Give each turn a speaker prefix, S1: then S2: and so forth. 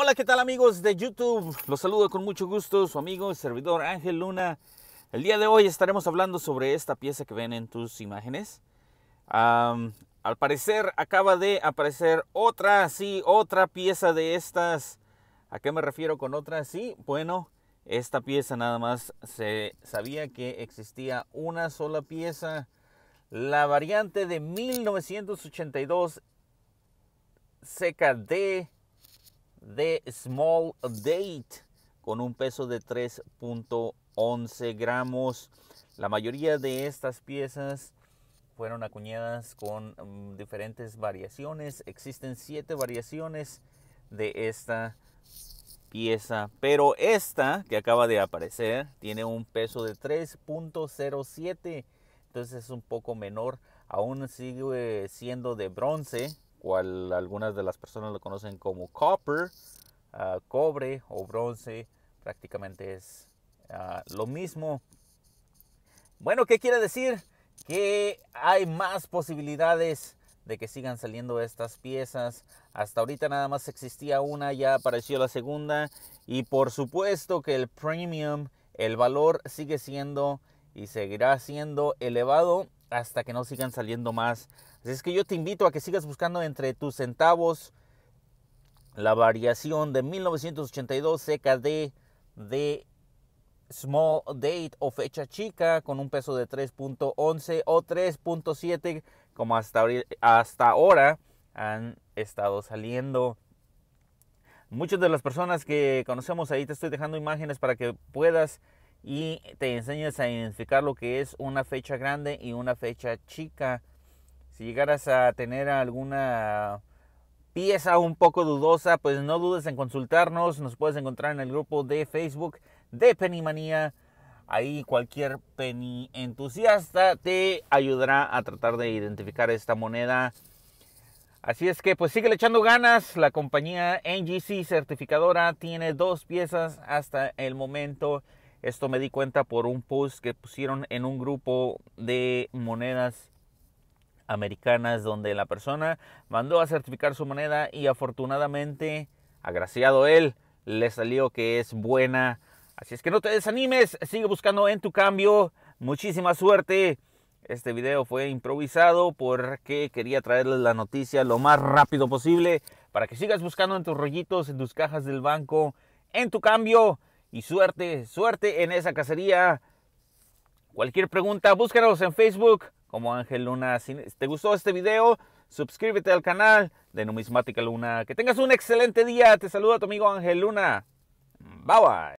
S1: Hola, ¿qué tal amigos de YouTube? Los saludo con mucho gusto, su amigo y servidor Ángel Luna. El día de hoy estaremos hablando sobre esta pieza que ven en tus imágenes. al parecer acaba de aparecer otra, sí, otra pieza de estas. ¿A qué me refiero con otra? Sí, bueno, esta pieza nada más se sabía que existía una sola pieza. La variante de 1982 CKD de Small Date con un peso de 3.11 gramos. La mayoría de estas piezas fueron acuñadas con mm, diferentes variaciones. Existen siete variaciones de esta pieza. Pero esta que acaba de aparecer tiene un peso de 3.07. Entonces es un poco menor. Aún sigue siendo de bronce cual algunas de las personas lo conocen como copper, ah, cobre o bronce, prácticamente es ah, lo mismo. Bueno, ¿qué quiere decir? Que hay más posibilidades de que sigan saliendo estas piezas. Hasta ahorita nada más existía una, ya apareció la segunda. Y por supuesto que el premium, el valor sigue siendo y seguirá siendo elevado hasta que no sigan saliendo más. Así es que yo te invito a que sigas buscando entre tus centavos la variación de 1982 CKD de Small Date o fecha chica con un peso de 3.11 o 3.7 como hasta, hasta ahora han estado saliendo. Muchas de las personas que conocemos ahí te estoy dejando imágenes para que puedas y te enseñas a identificar lo que es una fecha grande y una fecha chica. Si llegaras a tener alguna pieza un poco dudosa, pues no dudes en consultarnos. Nos puedes encontrar en el grupo de Facebook de Penny Ahí cualquier penny entusiasta te ayudará a tratar de identificar esta moneda. Así es que pues sigue echando ganas. La compañía NGC certificadora tiene dos piezas hasta el momento esto me di cuenta por un post que pusieron en un grupo de monedas americanas donde la persona mandó a certificar su moneda y afortunadamente, agraciado él, le salió que es buena. Así es que no te desanimes, sigue buscando en tu cambio. Muchísima suerte. Este video fue improvisado porque quería traerles la noticia lo más rápido posible para que sigas buscando en tus rollitos, en tus cajas del banco, en tu cambio y suerte, suerte en esa cacería. Cualquier pregunta, búscanos en Facebook como Ángel Luna. Si te gustó este video, suscríbete al canal de Numismática Luna. Que tengas un excelente día. Te saluda tu amigo Ángel Luna. Bye bye.